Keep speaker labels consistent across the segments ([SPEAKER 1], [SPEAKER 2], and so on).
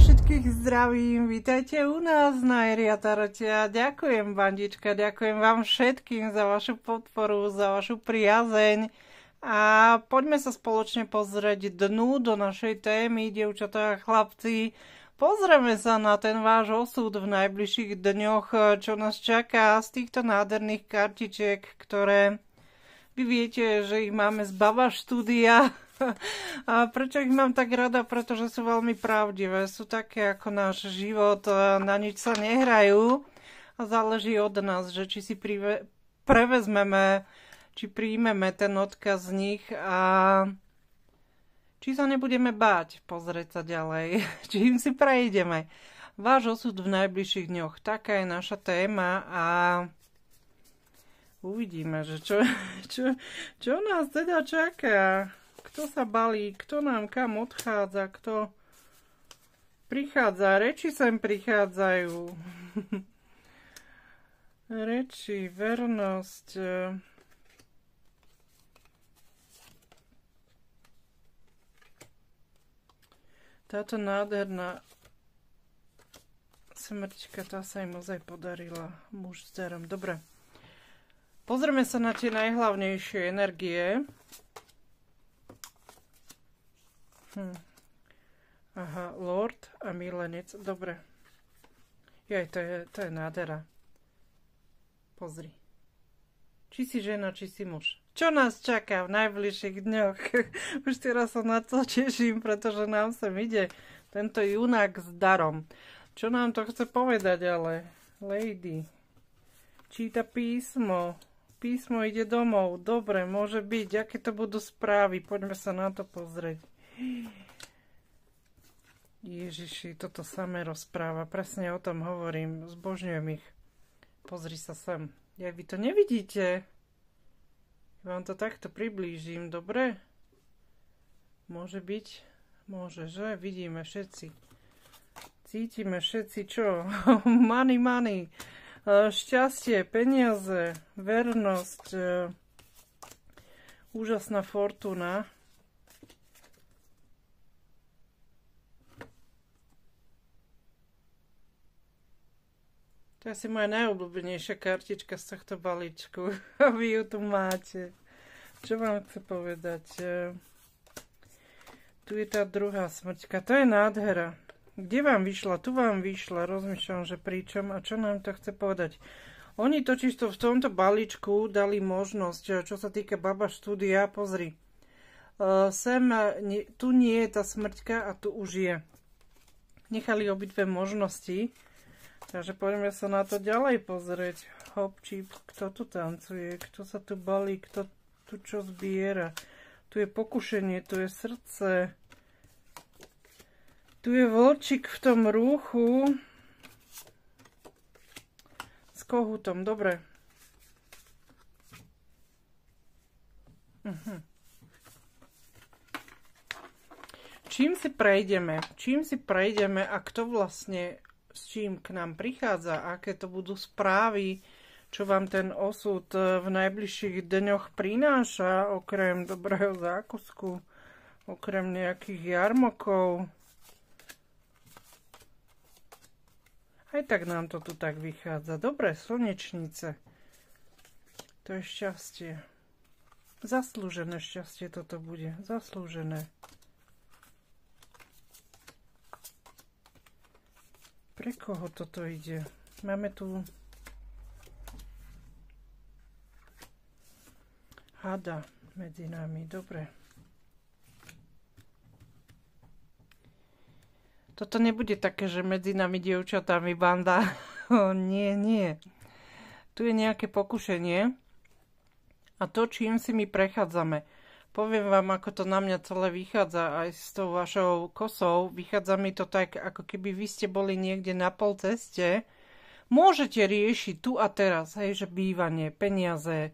[SPEAKER 1] všetkých zdravím, vítajte u nás na Eria Tarotia. Ďakujem, bandička, ďakujem vám všetkým za vašu podporu, za vašu priazeň. A poďme sa spoločne pozrieť dnu do našej témy, dievčatá a chlapci. Pozrieme sa na ten váš osud v najbližších dňoch, čo nás čaká z týchto nádherných kartičiek, ktoré vy viete, že ich máme z baba štúdia a prečo ich mám tak rada? Pretože sú veľmi pravdivé. Sú také ako náš život. Na nič sa nehrajú. A záleží od nás, že či si prive- prevezmeme, či príjmeme ten odkaz z nich a či sa nebudeme báť pozrieť sa ďalej, či im si prejdeme. Váš osud v najbližších dňoch, taká je naša téma a uvidíme, že čo, čo, čo nás teda čaká kto sa balí, kto nám kam odchádza, kto prichádza. Reči sem prichádzajú. Reči, vernosť. Táto nádherná smrťka, tá sa im ozaj podarila. Muž s Dobre. Pozrieme sa na tie najhlavnejšie energie. Hm. Aha, Lord a milenec. Dobre. Jaj, to je, to je nádhera. Pozri. Či si žena, či si muž. Čo nás čaká v najbližších dňoch? Už teraz sa na to teším, pretože nám sem ide tento junák s darom. Čo nám to chce povedať ale? Lady. Číta písmo. Písmo ide domov. Dobre, môže byť. Aké to budú správy? Poďme sa na to pozrieť. Ježiši, toto samé rozpráva. Presne o tom hovorím. Zbožňujem ich. Pozri sa sem. Ja vy to nevidíte. Vám to takto priblížim, dobre? Môže byť? Môže, že? Vidíme všetci. Cítime všetci čo? money, money. E, šťastie, peniaze, vernosť, e, úžasná fortuna. asi moja najobľúbenejšia kartička z tohto balíčku. A vy ju tu máte. Čo vám chcem povedať? Eh, tu je tá druhá smrťka. To je nádhera. Kde vám vyšla? Tu vám vyšla. Rozmýšľam, že pričom a čo nám to chce povedať. Oni totiž to v tomto balíčku dali možnosť, eh, čo sa týka Baba štúdia, pozri. Eh, sem, tu nie je tá smrťka a tu už je. Nechali obidve možnosti Takže poďme sa na to ďalej pozrieť. Hop, čip, kto tu tancuje, kto sa tu balí, kto tu čo zbiera. Tu je pokušenie, tu je srdce. Tu je vlčík v tom rúchu. S kohutom, dobre. Uh mhm. -huh. Čím si prejdeme? Čím si prejdeme a kto vlastne s čím k nám prichádza, aké to budú správy, čo vám ten osud e, v najbližších dňoch prináša, okrem dobrého zákusku, okrem nejakých jarmokov. Aj tak nám to tu tak vychádza. Dobré slnečnice. To je šťastie. Zaslúžené šťastie toto bude. Zaslúžené. Pre koho toto ide? Máme tu hada medzi nami. Dobre. Toto nebude také, že medzi nami dievčatami banda. nie, nie. Tu je nejaké pokušenie. A to, čím si my prechádzame. Poviem vám, ako to na mňa celé vychádza aj s tou vašou kosou. Vychádza mi to tak, ako keby vy ste boli niekde na pol ceste. Môžete riešiť tu a teraz, hej, že bývanie, peniaze,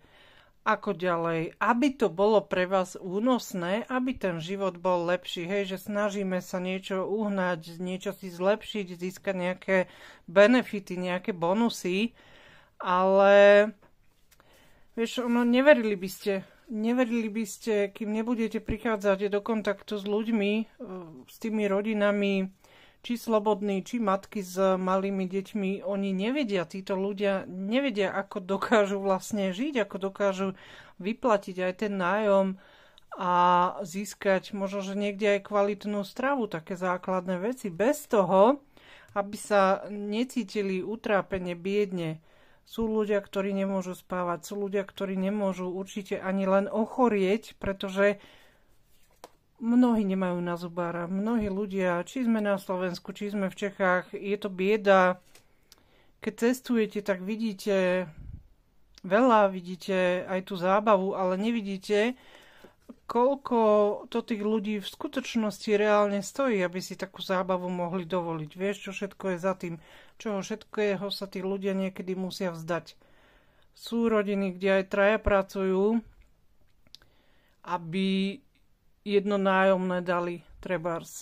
[SPEAKER 1] ako ďalej, aby to bolo pre vás únosné, aby ten život bol lepší, hej, že snažíme sa niečo uhnať, niečo si zlepšiť, získať nejaké benefity, nejaké bonusy, ale vieš, ono, neverili by ste, Neverili by ste, kým nebudete prichádzať do kontaktu s ľuďmi, e, s tými rodinami, či slobodní, či matky s malými deťmi, oni nevedia, títo ľudia nevedia, ako dokážu vlastne žiť, ako dokážu vyplatiť aj ten nájom a získať možno, že niekde aj kvalitnú stravu, také základné veci, bez toho, aby sa necítili utrápenie biedne. Sú ľudia, ktorí nemôžu spávať, sú ľudia, ktorí nemôžu určite ani len ochorieť, pretože mnohí nemajú na zubára. Mnohí ľudia, či sme na Slovensku, či sme v Čechách, je to bieda. Keď cestujete, tak vidíte veľa, vidíte aj tú zábavu, ale nevidíte, koľko to tých ľudí v skutočnosti reálne stojí, aby si takú zábavu mohli dovoliť. Vieš, čo všetko je za tým čoho všetkého sa tí ľudia niekedy musia vzdať. Sú rodiny, kde aj traja pracujú, aby jedno nájomné dali trebárs.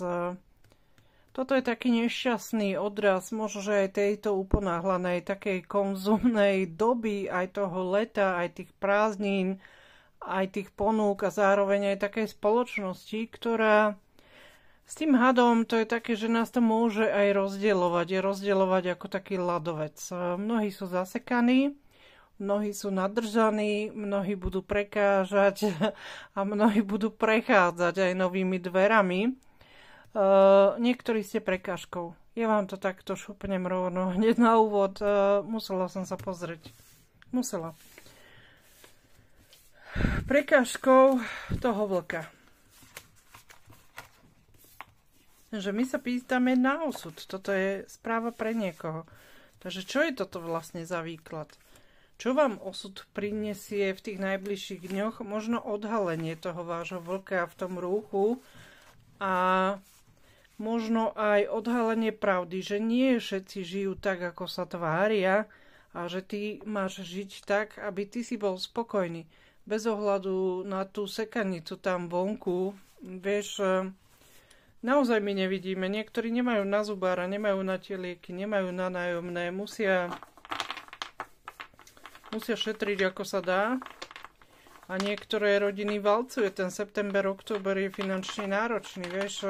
[SPEAKER 1] Toto je taký nešťastný odraz možno, že aj tejto uponáhlanej takej konzumnej doby, aj toho leta, aj tých prázdnin, aj tých ponúk a zároveň aj takej spoločnosti, ktorá s tým hadom to je také, že nás to môže aj rozdielovať. Je rozdielovať ako taký ľadovec. E, mnohí sú zasekaní, mnohí sú nadržaní, mnohí budú prekážať a mnohí budú prechádzať aj novými dverami. Uh, niektorí ste prekážkou. Ja vám to takto šupnem rovno hneď na úvod. Uh, musela som sa pozrieť. Musela. Prekážkou toho vlka. že my sa pýtame na osud. Toto je správa pre niekoho. Takže čo je toto vlastne za výklad? Čo vám osud prinesie v tých najbližších dňoch? Možno odhalenie toho vášho vlka v tom rúchu a možno aj odhalenie pravdy, že nie všetci žijú tak, ako sa tvária a že ty máš žiť tak, aby ty si bol spokojný. Bez ohľadu na tú sekanicu tam vonku, vieš, naozaj my nevidíme. Niektorí nemajú na zubára, nemajú na tie lieky, nemajú na nájomné, musia, musia šetriť ako sa dá. A niektoré rodiny valcuje. Ten september, október je finančne náročný, vieš.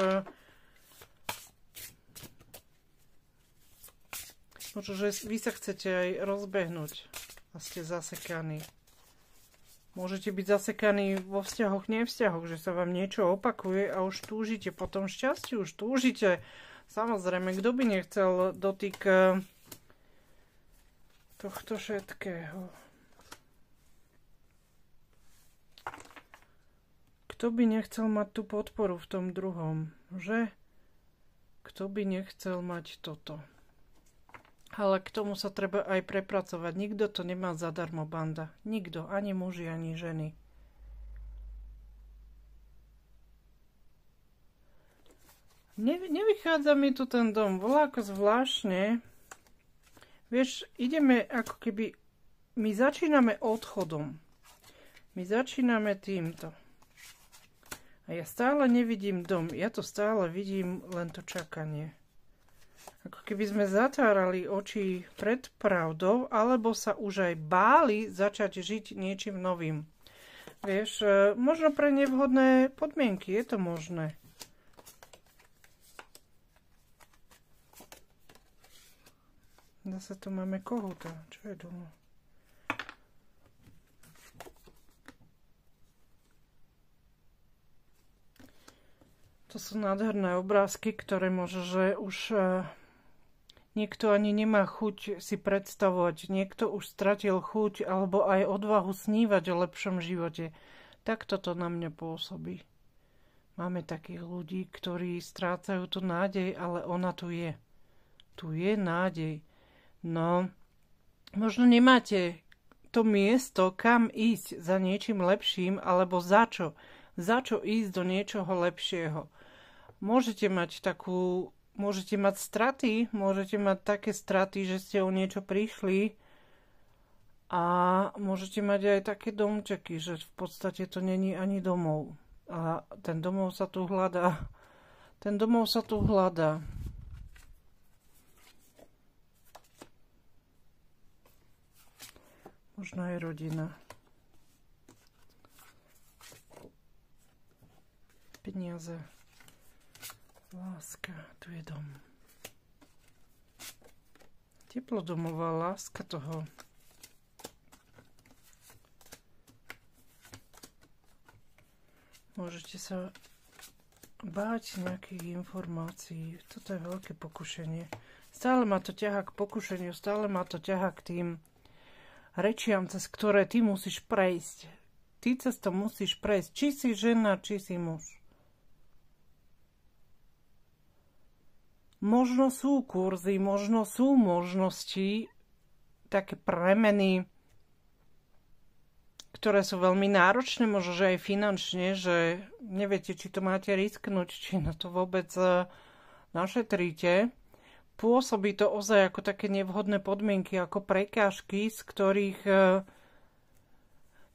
[SPEAKER 1] Možno, že vy sa chcete aj rozbehnúť a ste zasekaní. Môžete byť zasekaní vo vzťahoch, nevzťahoch, že sa vám niečo opakuje a už túžite po tom šťastiu, už túžite. Samozrejme, kto by nechcel dotyk eh, tohto všetkého. Kto by nechcel mať tú podporu v tom druhom, že? Kto by nechcel mať toto? Ale k tomu sa treba aj prepracovať. Nikto to nemá zadarmo, banda. Nikto, ani muži, ani ženy. Ne, nevychádza mi tu ten dom. Volá ako zvláštne. Vieš, ideme ako keby... My začíname odchodom. My začíname týmto. A ja stále nevidím dom. Ja to stále vidím, len to čakanie. Ako keby sme zatvárali oči pred pravdou, alebo sa už aj báli začať žiť niečím novým. Vieš, e, možno pre nevhodné podmienky, je to možné. Zase tu máme kohúta. Čo je doma? To sú nádherné obrázky, ktoré možno, že už e, Niekto ani nemá chuť si predstavovať, niekto už stratil chuť alebo aj odvahu snívať o lepšom živote. Tak toto na mňa pôsobí. Máme takých ľudí, ktorí strácajú tu nádej, ale ona tu je. Tu je nádej. No, možno nemáte to miesto, kam ísť za niečím lepším, alebo za čo. Za čo ísť do niečoho lepšieho. Môžete mať takú môžete mať straty, môžete mať také straty, že ste o niečo prišli a môžete mať aj také domčeky, že v podstate to není ani domov. A ten domov sa tu hľadá. Ten domov sa tu hľadá. Možno aj rodina. Peniaze. Láska, tu je dom. Teplodomová láska toho. Môžete sa báť nejakých informácií. Toto je veľké pokušenie. Stále ma to ťaha k pokušeniu, stále ma to ťaha k tým rečiam, cez ktoré ty musíš prejsť. Ty cez to musíš prejsť. Či si žena, či si muž. Možno sú kurzy, možno sú možnosti, také premeny, ktoré sú veľmi náročné, možno že aj finančne, že neviete, či to máte risknúť, či na to vôbec e, našetríte. Pôsobí to ozaj ako také nevhodné podmienky, ako prekážky, z ktorých e,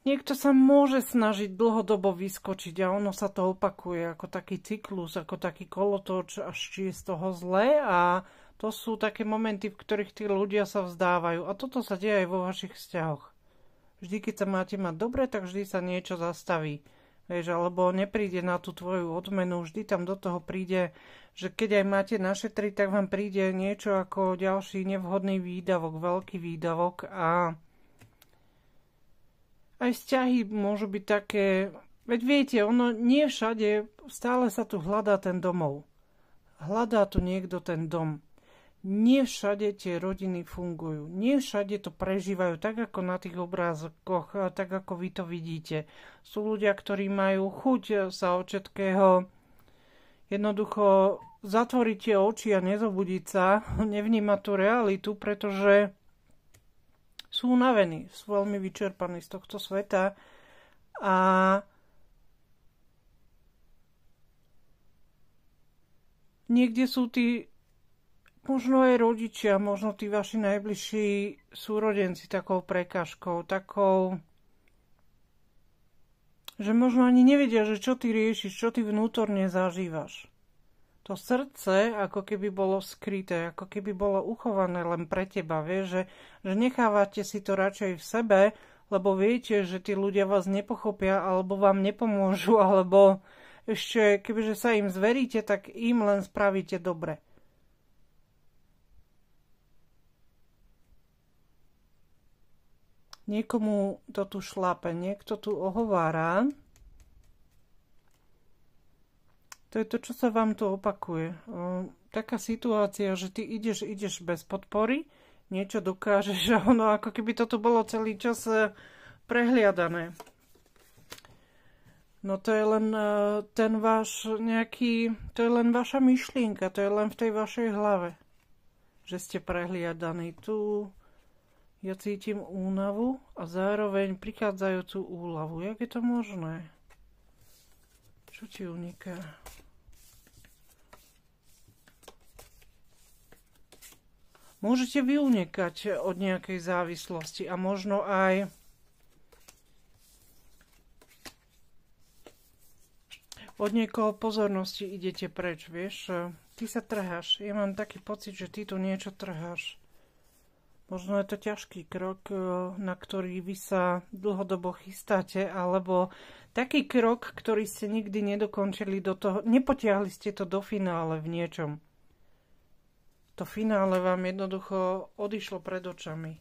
[SPEAKER 1] Niekto sa môže snažiť dlhodobo vyskočiť a ono sa to opakuje ako taký cyklus, ako taký kolotoč, až či je z toho zlé a to sú také momenty, v ktorých tí ľudia sa vzdávajú. A toto sa deje aj vo vašich vzťahoch. Vždy, keď sa máte mať dobre, tak vždy sa niečo zastaví. Vieš, alebo nepríde na tú tvoju odmenu, vždy tam do toho príde, že keď aj máte našetriť, tak vám príde niečo ako ďalší nevhodný výdavok, veľký výdavok a aj vzťahy môžu byť také... Veď viete, ono nie všade, stále sa tu hľadá ten domov. Hľadá tu niekto ten dom. Nie všade tie rodiny fungujú. Nie všade to prežívajú tak, ako na tých obrázkoch, tak, ako vy to vidíte. Sú ľudia, ktorí majú chuť sa od všetkého jednoducho zatvoriť tie oči a nezobudiť sa, nevnímať tú realitu, pretože sú unavení, sú veľmi vyčerpaní z tohto sveta a niekde sú tí možno aj rodičia, možno tí vaši najbližší súrodenci takou prekažkou, takou že možno ani nevedia, že čo ty riešiš, čo ty vnútorne zažívaš to srdce ako keby bolo skryté, ako keby bolo uchované len pre teba, vieš, že, že nechávate si to radšej v sebe, lebo viete, že tí ľudia vás nepochopia, alebo vám nepomôžu, alebo ešte kebyže sa im zveríte, tak im len spravíte dobre. Niekomu to tu šlápe, niekto tu ohovára, To je to, čo sa vám tu opakuje. Taká situácia, že ty ideš, ideš bez podpory, niečo dokážeš a ono ako keby toto bolo celý čas e, prehliadané. No to je len e, ten váš nejaký, to je len vaša myšlienka, to je len v tej vašej hlave, že ste prehliadaní. Tu ja cítim únavu a zároveň prichádzajúcu úlavu. Jak je to možné? Čo ti uniká? môžete vyunikať od nejakej závislosti a možno aj od niekoho pozornosti idete preč, vieš. Ty sa trháš. Ja mám taký pocit, že ty tu niečo trháš. Možno je to ťažký krok, eh, na ktorý vy sa dlhodobo chystáte, alebo taký krok, ktorý ste nikdy nedokončili do toho, nepotiahli ste to do finále v niečom to finále vám jednoducho odišlo pred očami.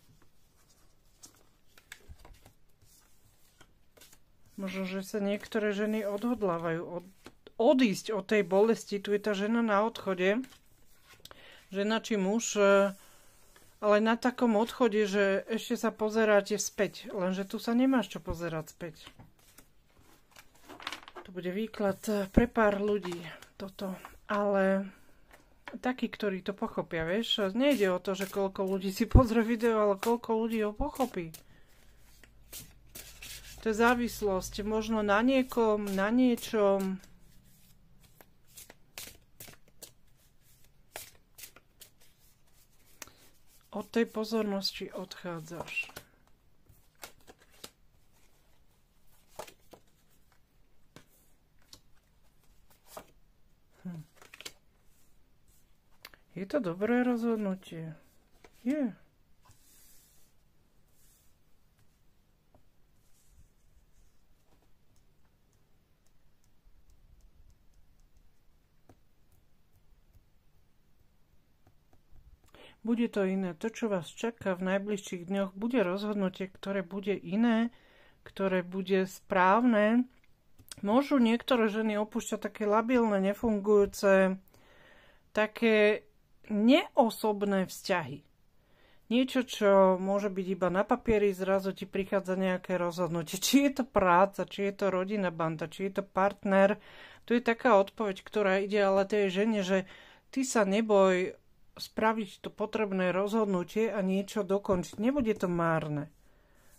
[SPEAKER 1] Možno, že sa niektoré ženy odhodlávajú od, odísť od tej bolesti. Tu je tá žena na odchode. Žena či muž, e, ale na takom odchode, že ešte sa pozeráte späť. Lenže tu sa nemáš čo pozerať späť. To bude výklad e, pre pár ľudí toto. Ale takí, ktorí to pochopia, vieš. Nejde o to, že koľko ľudí si pozrie video, ale koľko ľudí ho pochopí. To je závislosť. Možno na niekom, na niečom. Od tej pozornosti odchádzaš. Je to dobré rozhodnutie. Je. bude to iné. To, čo vás čaká v najbližších dňoch, bude rozhodnutie, ktoré bude iné, ktoré bude správne. Môžu niektoré ženy opúšťať také labilné, nefungujúce, také neosobné vzťahy. Niečo, čo môže byť iba na papieri, zrazu ti prichádza nejaké rozhodnutie. Či je to práca, či je to rodina banda, či je to partner. Tu je taká odpoveď, ktorá ide ale tej žene, že ty sa neboj spraviť to potrebné rozhodnutie a niečo dokončiť. Nebude to márne.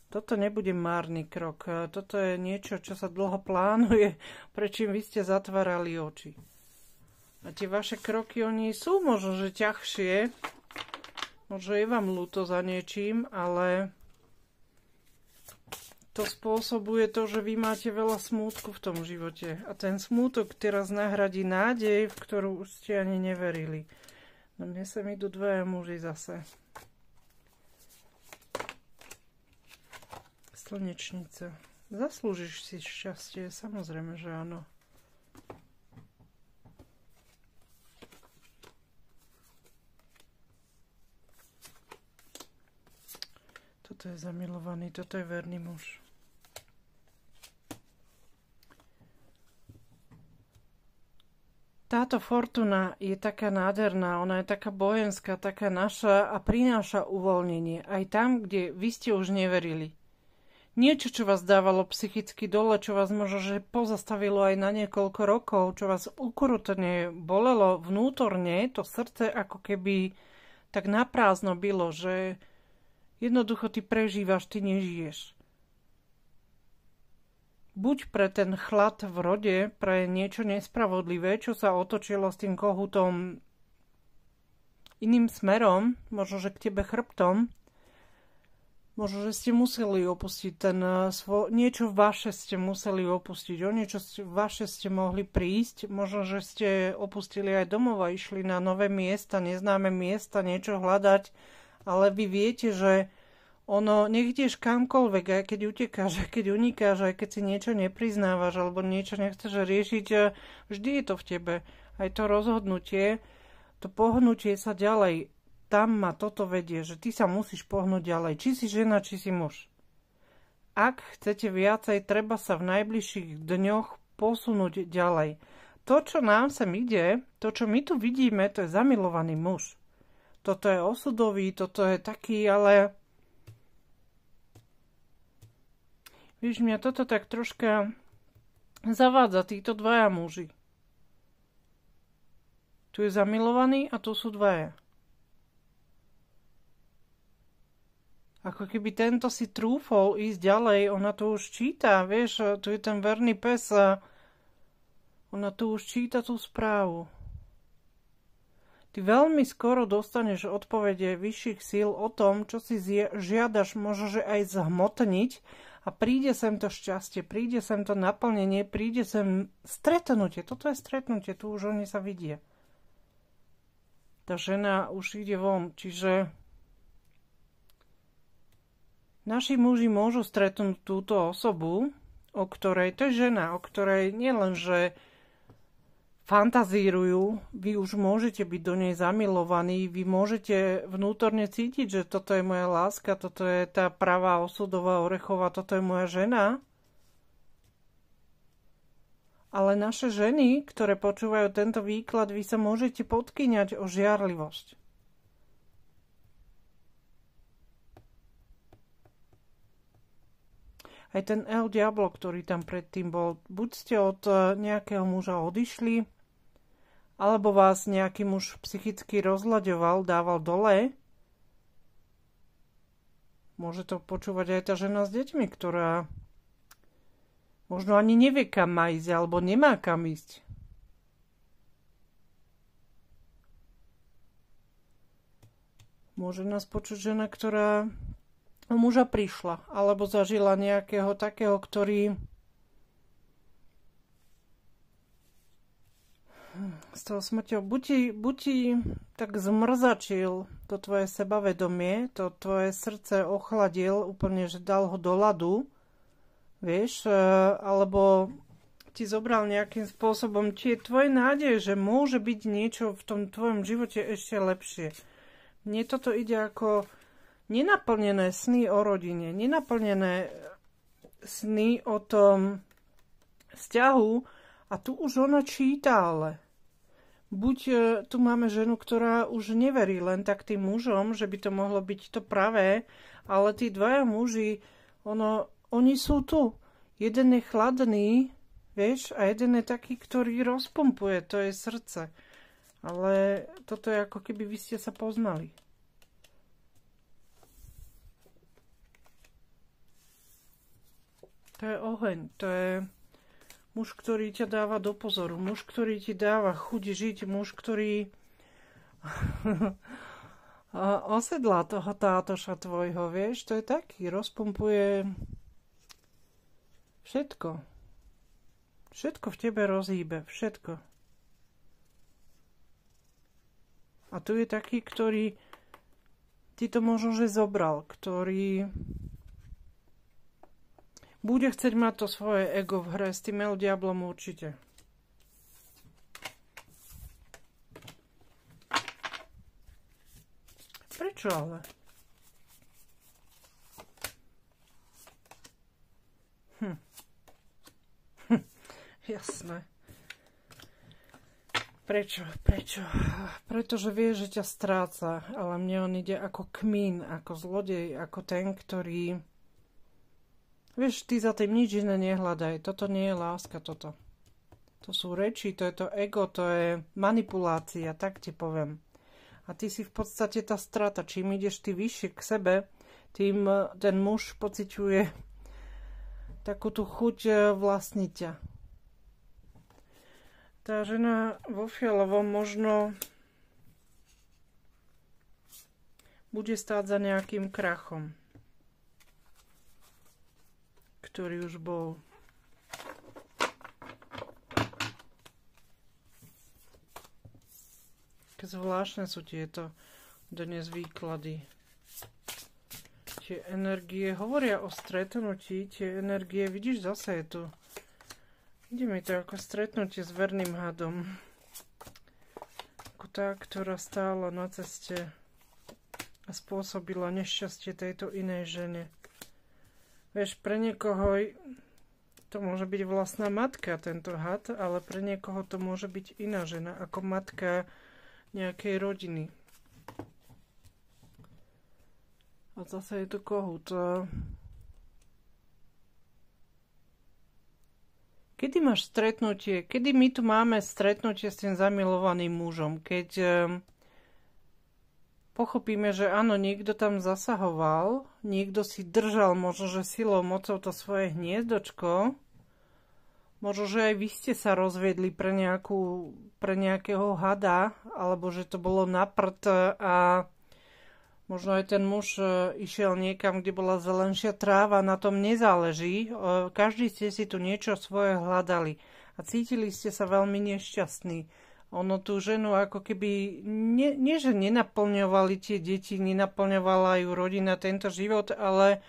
[SPEAKER 1] Toto nebude márny krok. Toto je niečo, čo sa dlho plánuje, prečím vy ste zatvárali oči. A tie vaše kroky, oni sú možno, že ťažšie. Možno je vám ľúto za niečím, ale to spôsobuje to, že vy máte veľa smútku v tom živote. A ten smútok teraz nahradí nádej, v ktorú už ste ani neverili. No mne mi idú dvaja muži zase. Slnečnica. Zaslúžiš si šťastie, samozrejme, že áno. Toto je zamilovaný, toto je verný muž. Táto fortuna je taká nádherná, ona je taká bojenská, taká naša a prináša uvoľnenie aj tam, kde vy ste už neverili. Niečo, čo vás dávalo psychicky dole, čo vás možno že pozastavilo aj na niekoľko rokov, čo vás ukrutne bolelo vnútorne, to srdce ako keby tak naprázno bylo, že Jednoducho ty prežívaš, ty nežiješ. Buď pre ten chlad v rode, pre niečo nespravodlivé, čo sa otočilo s tým kohutom iným smerom, možno že k tebe chrbtom, možno že ste museli opustiť ten eh, svo... niečo vaše ste museli opustiť, o niečo vaše ste mohli prísť, možno že ste opustili aj domov a išli na nové miesta, neznáme miesta, niečo hľadať, ale vy viete, že ono, nech ideš kamkoľvek, aj keď utekáš, aj keď unikáš, aj keď si niečo nepriznávaš, alebo niečo nechceš riešiť, eh, vždy je to v tebe. Aj to rozhodnutie, to pohnutie sa ďalej, tam ma toto vedie, že ty sa musíš pohnúť ďalej, či si žena, či si muž. Ak chcete viacej, treba sa v najbližších dňoch posunúť ďalej. To, čo nám sem ide, to, čo my tu vidíme, to je zamilovaný muž toto je osudový, toto je taký, ale... Víš, mňa toto tak troška zavádza títo dvaja muži. Tu je zamilovaný a tu sú dvaja. Ako keby tento si trúfol ísť ďalej, ona to už číta, vieš, tu je ten verný pes a ona tu už číta tú správu. Ty veľmi skoro dostaneš odpovede vyšších síl o tom, čo si žiadaš, môže aj zhmotniť a príde sem to šťastie, príde sem to naplnenie, príde sem stretnutie. Toto je stretnutie, tu už oni sa vidie. Tá žena už ide von, čiže Naši muži môžu stretnúť túto osobu, o ktorej, to je žena, o ktorej nielenže že fantazírujú, vy už môžete byť do nej zamilovaní, vy môžete vnútorne cítiť, že toto je moja láska, toto je tá pravá osudová orechová, toto je moja žena. Ale naše ženy, ktoré počúvajú tento výklad, vy sa môžete podkyňať o žiarlivosť. aj ten El Diablo, ktorý tam predtým bol. Buď ste od eh, nejakého muža odišli, alebo vás nejaký muž psychicky rozlaďoval, dával dole, môže to počúvať aj tá žena s deťmi, ktorá možno ani nevie, kam má ísť, alebo nemá kam ísť. Môže nás počuť žena, ktorá o muža prišla, alebo zažila nejakého takého, ktorý s tou smrťou, buď ti, buď ti tak zmrzačil to tvoje sebavedomie, to tvoje srdce ochladil úplne, že dal ho do ladu, vieš, e, alebo ti zobral nejakým spôsobom, tie tvoje nádej, že môže byť niečo v tom tvojom živote ešte lepšie. Mne toto ide ako nenaplnené sny o rodine, nenaplnené sny o tom vzťahu, a tu už ona číta ale. Buď e, tu máme ženu, ktorá už neverí len tak tým mužom, že by to mohlo byť to pravé, ale tí dvaja muži, ono, oni sú tu. Jeden je chladný, vieš, a jeden je taký, ktorý rozpumpuje. to je srdce. Ale toto je ako keby vy ste sa poznali. To je oheň, to je muž, ktorý ťa dáva do pozoru, muž, ktorý ti dáva chuť žiť, muž, ktorý osedlá toho tátoša tvojho, vieš, to je taký, rozpumpuje všetko. Všetko v tebe rozhýbe, všetko. A tu je taký, ktorý ti to možno, že zobral, ktorý bude chceť mať to svoje ego v hre s tým El Diablom určite. Prečo ale? Hm. Hm. Jasné. Prečo? Prečo? Pretože vie, že ťa stráca, ale mne on ide ako kmín, ako zlodej, ako ten, ktorý Vieš, ty za tým nič iné nehľadaj. Toto nie je láska, toto. To sú reči, to je to ego, to je manipulácia, tak ti poviem. A ty si v podstate tá strata. Čím ideš ty vyššie k sebe, tým e, ten muž pociťuje takú tú chuť e, vlastniť ťa. Tá žena vo fialovom možno bude stáť za nejakým krachom ktorý už bol. Zvláštne sú tieto dnes výklady. Tie energie hovoria o stretnutí, tie energie, vidíš, zase je tu. Ide mi to ako stretnutie s verným hadom. Ako tá, ktorá stála na ceste a spôsobila nešťastie tejto inej žene. Vieš, pre niekoho to môže byť vlastná matka, tento had, ale pre niekoho to môže byť iná žena ako matka nejakej rodiny. A zase je tu kohút. Kedy máš stretnutie? Kedy my tu máme stretnutie s tým zamilovaným mužom? Keď pochopíme, že áno, niekto tam zasahoval, niekto si držal možno, že silou, mocou to svoje hniezdočko, možno, že aj vy ste sa rozviedli pre, nejakú, pre nejakého hada, alebo že to bolo naprt a možno aj ten muž e, išiel niekam, kde bola zelenšia tráva, na tom nezáleží. E, každý ste si tu niečo svoje hľadali a cítili ste sa veľmi nešťastní ono tú ženu ako keby, nie, nie že nenaplňovali tie deti, nenaplňovala ju rodina tento život, ale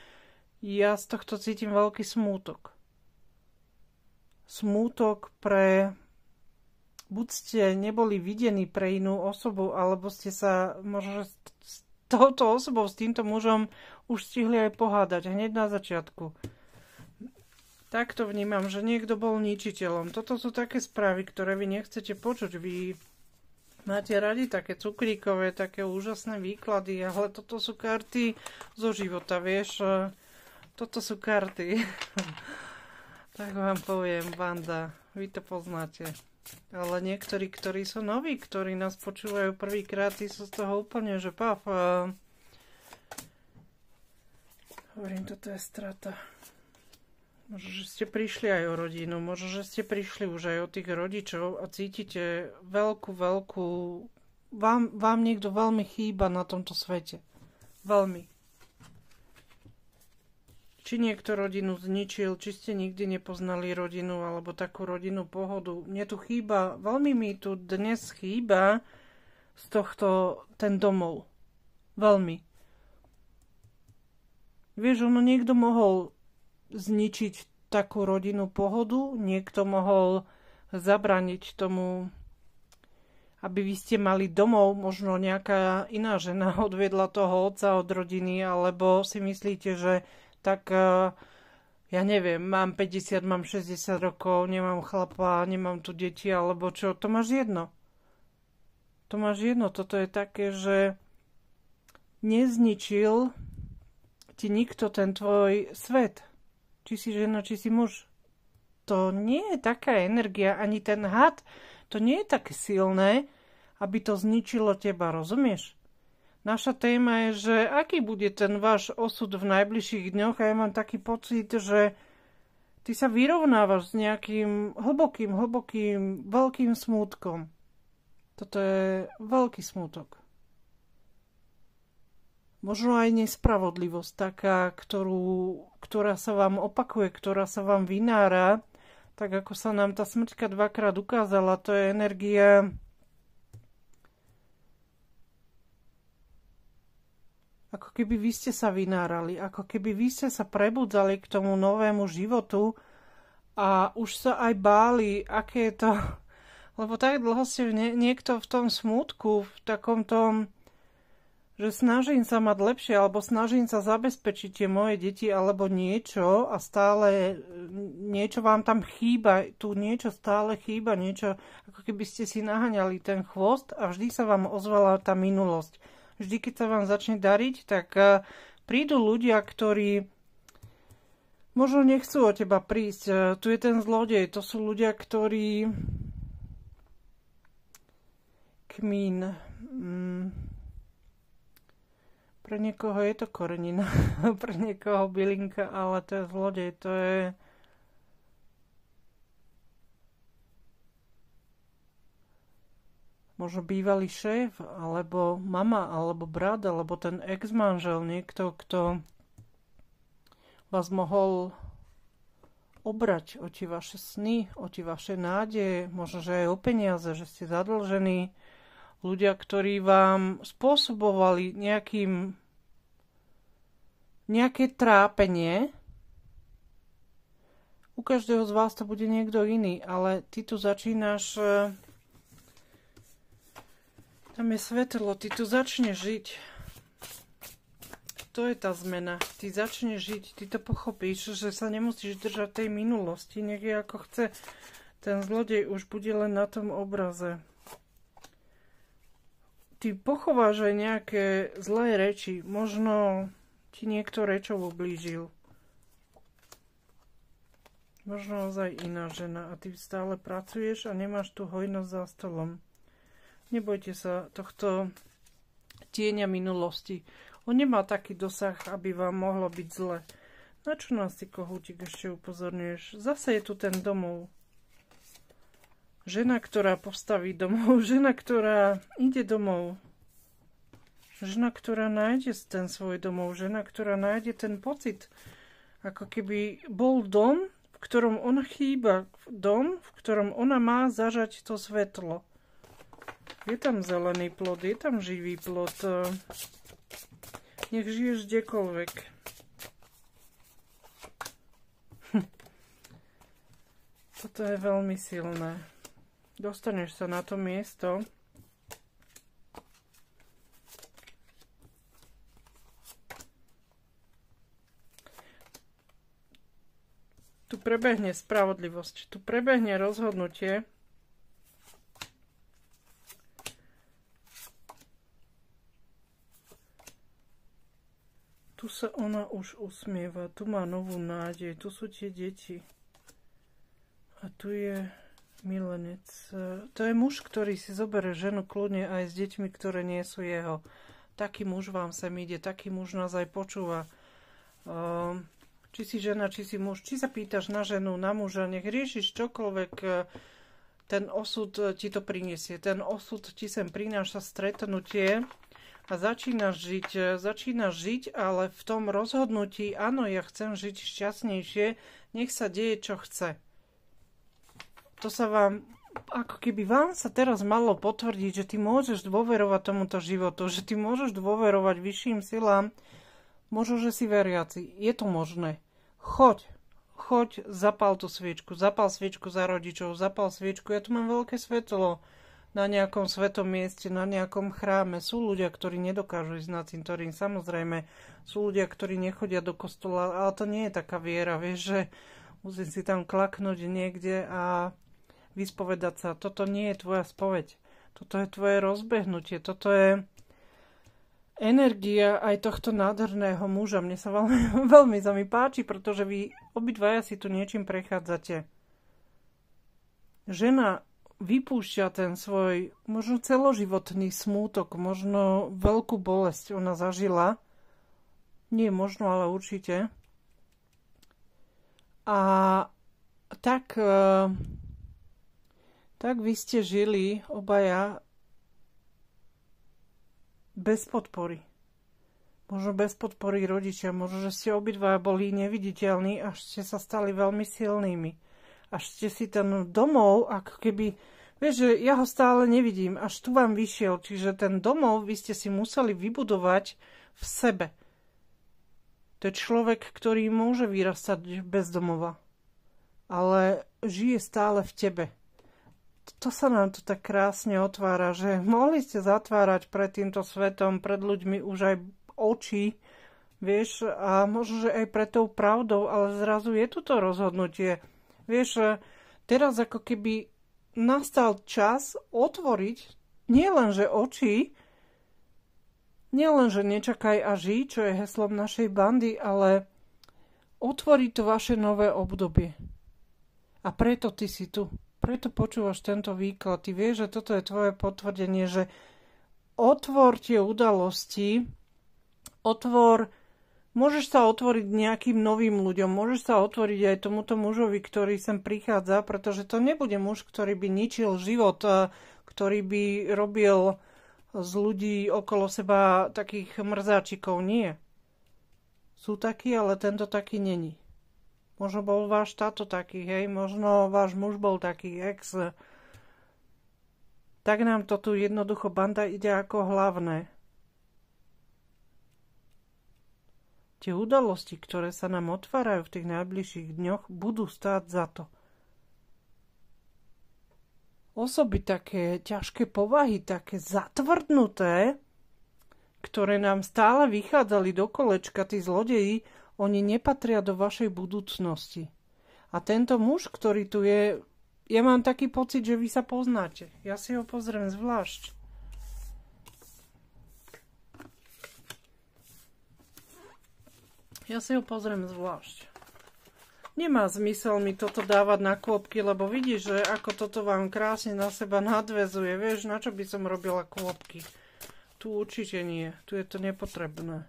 [SPEAKER 1] ja z tohto cítim veľký smútok. Smútok pre... Buď ste neboli videní pre inú osobu, alebo ste sa možno s touto osobou, s týmto mužom už stihli aj pohádať hneď na začiatku tak to vnímam, že niekto bol ničiteľom. Toto sú také správy, ktoré vy nechcete počuť. Vy máte radi také cukríkové, také úžasné výklady, ale toto sú karty zo života, vieš. Toto sú karty. tak vám poviem, banda, vy to poznáte. Ale niektorí, ktorí sú noví, ktorí nás počúvajú prvýkrát, tí sú z toho úplne, že paf. Hovorím, toto je strata. Možno, že ste prišli aj o rodinu, možno, že ste prišli už aj o tých rodičov a cítite veľkú, veľkú... Vám, vám niekto veľmi chýba na tomto svete. Veľmi. Či niekto rodinu zničil, či ste nikdy nepoznali rodinu alebo takú rodinu pohodu. Mne tu chýba, veľmi mi tu dnes chýba z tohto ten domov. Veľmi. Vieš, ono niekto mohol zničiť takú rodinnú pohodu, niekto mohol zabraniť tomu, aby vy ste mali domov, možno nejaká iná žena odvedla toho otca od rodiny, alebo si myslíte, že tak eh, ja neviem, mám 50, mám 60 rokov, nemám chlapa, nemám tu deti, alebo čo, to máš jedno. To máš jedno, toto je také, že nezničil ti nikto ten tvoj svet či si žena, či si muž. To nie je taká energia, ani ten had, to nie je také silné, aby to zničilo teba, rozumieš? Naša téma je, že aký bude ten váš osud v najbližších dňoch a ja mám taký pocit, že ty sa vyrovnávaš s nejakým hlbokým, hlbokým, veľkým smútkom. Toto je veľký smútok. Možno aj nespravodlivosť taká, ktorú ktorá sa vám opakuje, ktorá sa vám vynára, tak ako sa nám tá smrťka dvakrát ukázala, to je energia ako keby vy ste sa vynárali, ako keby vy ste sa prebudzali k tomu novému životu a už sa aj báli, aké je to... Lebo tak dlho ste nie, niekto v tom smutku, v takom tom že snažím sa mať lepšie alebo snažím sa zabezpečiť tie moje deti alebo niečo a stále mm, niečo vám tam chýba, tu niečo stále chýba, niečo ako keby ste si naháňali ten chvost a vždy sa vám ozvala tá minulosť. Vždy, keď sa vám začne dariť, tak e, prídu ľudia, ktorí možno nechcú o teba prísť. E, tu je ten zlodej, to sú ľudia, ktorí... Kmín... Mm pre niekoho je to korenina, pre niekoho bylinka, ale to je zlodej, to je... možno bývalý šéf, alebo mama, alebo brat, alebo ten ex-manžel, niekto, kto vás mohol obrať o tie vaše sny, o tie vaše nádeje, možno, že aj o peniaze, že ste zadlžení, ľudia, ktorí vám spôsobovali nejakým, nejaké trápenie. U každého z vás to bude niekto iný, ale ty tu začínaš... E, tam je svetlo, ty tu začneš žiť. To je tá zmena. Ty začneš žiť, ty to pochopíš, že sa nemusíš držať tej minulosti. Niekde ako chce, ten zlodej už bude len na tom obraze ty pochováš aj nejaké zlé reči. Možno ti niekto rečov oblížil. Možno ozaj iná žena a ty stále pracuješ a nemáš tu hojnosť za stolom. Nebojte sa tohto tieňa minulosti. On nemá taký dosah, aby vám mohlo byť zle. Na čo nás ty kohútik ešte upozorňuješ? Zase je tu ten domov. Žena, ktorá postaví domov, žena, ktorá ide domov, žena, ktorá nájde ten svoj domov, žena, ktorá nájde ten pocit, ako keby bol dom, v ktorom ona chýba, dom, v ktorom ona má zažať to svetlo. Je tam zelený plod, je tam živý plod. Nech žiješ kdekoľvek. Hm. Toto je veľmi silné dostaneš sa na to miesto, tu prebehne spravodlivosť, tu prebehne rozhodnutie, Tu sa ona už usmieva, tu má novú nádej, tu sú tie deti. A tu je Milenec. E, to je muž, ktorý si zobere ženu kľudne aj s deťmi, ktoré nie sú jeho. Taký muž vám sem ide, taký muž nás aj počúva. E, či si žena, či si muž, či sa pýtaš na ženu, na muža, nech riešiš čokoľvek, e, ten osud ti to prinesie. Ten osud ti sem prináša stretnutie a začínaš žiť, začínaš žiť, ale v tom rozhodnutí, áno, ja chcem žiť šťastnejšie, nech sa deje, čo chce to sa vám ako keby vám sa teraz malo potvrdiť, že ty môžeš dôverovať tomuto životu, že ty môžeš dôverovať vyšším silám, možno, že si veriaci. Je to možné. Choď, choď, zapal tú sviečku, zapal sviečku za rodičov, zapal sviečku. Ja tu mám veľké svetlo na nejakom svetom mieste, na nejakom chráme. Sú ľudia, ktorí nedokážu ísť na cintorín, samozrejme. Sú ľudia, ktorí nechodia do kostola, ale to nie je taká viera, vieš, že musím si tam klaknúť niekde a vyspovedať sa. Toto nie je tvoja spoveď. Toto je tvoje rozbehnutie. Toto je energia aj tohto nádherného muža. Mne sa veľmi, veľmi za mi páči, pretože vy obidvaja si tu niečím prechádzate. Žena vypúšťa ten svoj možno celoživotný smútok, možno veľkú bolesť ona zažila. Nie možno, ale určite. A tak eh, tak vy ste žili obaja bez podpory. Možno bez podpory rodičia, možno, že ste obidva boli neviditeľní, a ste sa stali veľmi silnými. Až ste si ten domov, ako keby, vieš, že ja ho stále nevidím, až tu vám vyšiel. Čiže ten domov vy ste si museli vybudovať v sebe. To je človek, ktorý môže vyrastať bez domova, ale žije stále v tebe to sa nám tu tak krásne otvára, že mohli ste zatvárať pred týmto svetom, pred ľuďmi už aj oči, vieš, a možno, že aj pred tou pravdou, ale zrazu je tu to rozhodnutie. Vieš, e, teraz ako keby nastal čas otvoriť nielenže oči, nielenže nečakaj a žij, čo je heslom našej bandy, ale otvoriť to vaše nové obdobie. A preto ty si tu preto počúvaš tento výklad. Ty vieš, že toto je tvoje potvrdenie, že otvor tie udalosti, otvor, môžeš sa otvoriť nejakým novým ľuďom, môžeš sa otvoriť aj tomuto mužovi, ktorý sem prichádza, pretože to nebude muž, ktorý by ničil život, eh, ktorý by robil z ľudí okolo seba takých mrzáčikov. Nie. Sú takí, ale tento taký není. Možno bol váš tato taký, hej, možno váš muž bol taký ex. Tak nám to tu jednoducho banda ide ako hlavné. Tie udalosti, ktoré sa nám otvárajú v tých najbližších dňoch, budú stáť za to. Osoby také ťažké povahy, také zatvrdnuté, ktoré nám stále vychádzali do kolečka, tí zlodeji, oni nepatria do vašej budúcnosti. A tento muž, ktorý tu je, ja mám taký pocit, že vy sa poznáte. Ja si ho pozriem zvlášť. Ja si ho pozriem zvlášť. Nemá zmysel mi toto dávať na kôpky, lebo vidíš, že ako toto vám krásne na seba nadvezuje. Vieš, na čo by som robila kôpky? Tu určite nie. Tu je to nepotrebné.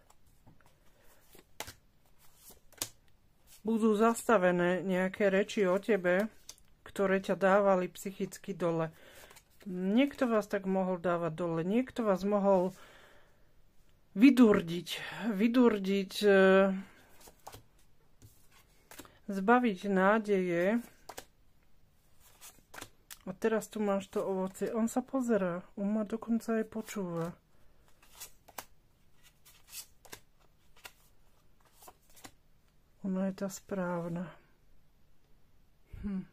[SPEAKER 1] budú zastavené nejaké reči o tebe, ktoré ťa dávali psychicky dole. Niekto vás tak mohol dávať dole, niekto vás mohol vydurdiť, vydurdiť, e, zbaviť nádeje. A teraz tu máš to ovocie. On sa pozera, on ma dokonca aj počúva. rovno je tá správna. Hm.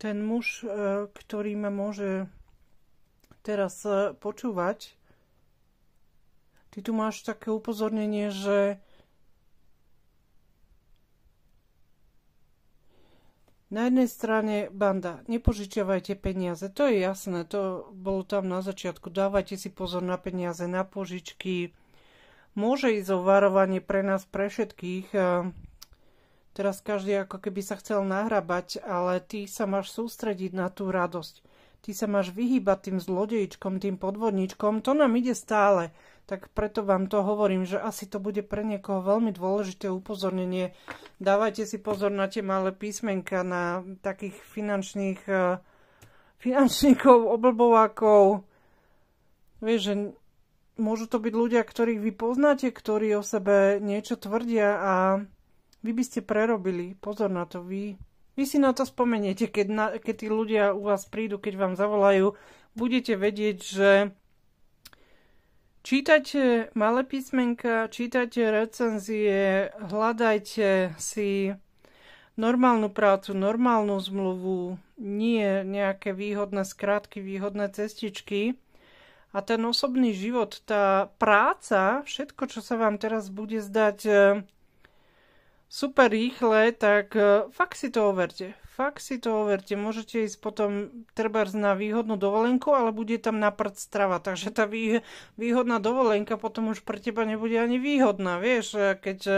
[SPEAKER 1] Ten muž, e, ktorý ma môže teraz e, počúvať, ty tu máš také upozornenie, že Na jednej strane banda, nepožičiavajte peniaze, to je jasné, to bolo tam na začiatku, dávajte si pozor na peniaze, na požičky. Môže ísť o varovanie pre nás, pre všetkých. Teraz každý ako keby sa chcel nahrabať, ale ty sa máš sústrediť na tú radosť. Ty sa máš vyhýbať tým zlodejčkom, tým podvodníčkom, to nám ide stále tak preto vám to hovorím, že asi to bude pre niekoho veľmi dôležité upozornenie. Dávajte si pozor na tie malé písmenka, na takých finančných eh, finančníkov, oblbovákov. Vieš, že môžu to byť ľudia, ktorých vy poznáte, ktorí o sebe niečo tvrdia a vy by ste prerobili. Pozor na to, vy, vy si na to spomeniete, keď, na, keď tí ľudia u vás prídu, keď vám zavolajú, budete vedieť, že Čítajte malé písmenka, čítajte recenzie, hľadajte si normálnu prácu, normálnu zmluvu, nie nejaké výhodné skrátky, výhodné cestičky. A ten osobný život, tá práca, všetko, čo sa vám teraz bude zdať super rýchle, tak e, fakt si to overte. Fakt si to overte. Môžete ísť potom trebárs na výhodnú dovolenku, ale bude tam na prd strava. Takže tá výhodná dovolenka potom už pre teba nebude ani výhodná, vieš, e, keď e,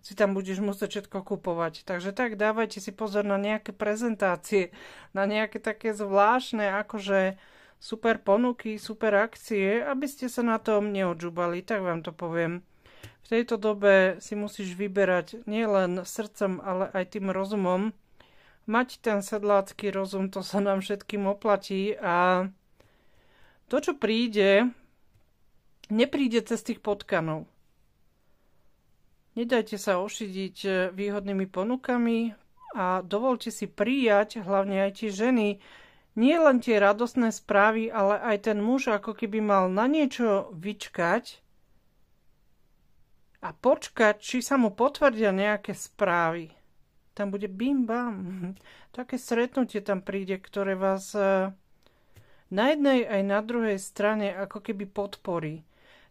[SPEAKER 1] si tam budeš musieť všetko kupovať. Takže tak dávajte si pozor na nejaké prezentácie, na nejaké také zvláštne, akože super ponuky, super akcie, aby ste sa na tom neodžubali, tak vám to poviem. V tejto dobe si musíš vyberať nielen srdcom, ale aj tým rozumom. Mať ten sedlácky rozum, to sa nám všetkým oplatí a to, čo príde, nepríde cez tých potkanov. Nedajte sa ošidiť výhodnými ponukami a dovolte si prijať, hlavne aj tie ženy, nie len tie radostné správy, ale aj ten muž ako keby mal na niečo vyčkať a počkať, či sa mu potvrdia nejaké správy. Tam bude bim bam. Také stretnutie tam príde, ktoré vás e, na jednej aj na druhej strane ako keby podporí.